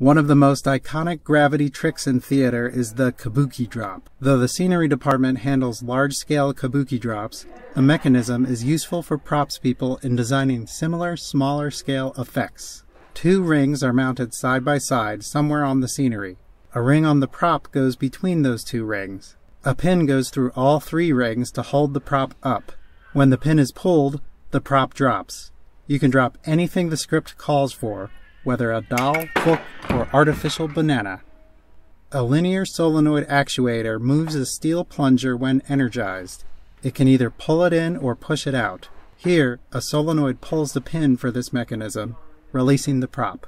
One of the most iconic gravity tricks in theater is the kabuki drop. Though the scenery department handles large-scale kabuki drops, a mechanism is useful for props people in designing similar smaller-scale effects. Two rings are mounted side by side somewhere on the scenery. A ring on the prop goes between those two rings. A pin goes through all three rings to hold the prop up. When the pin is pulled, the prop drops. You can drop anything the script calls for, whether a doll, hook, or artificial banana. A linear solenoid actuator moves a steel plunger when energized. It can either pull it in or push it out. Here, a solenoid pulls the pin for this mechanism, releasing the prop.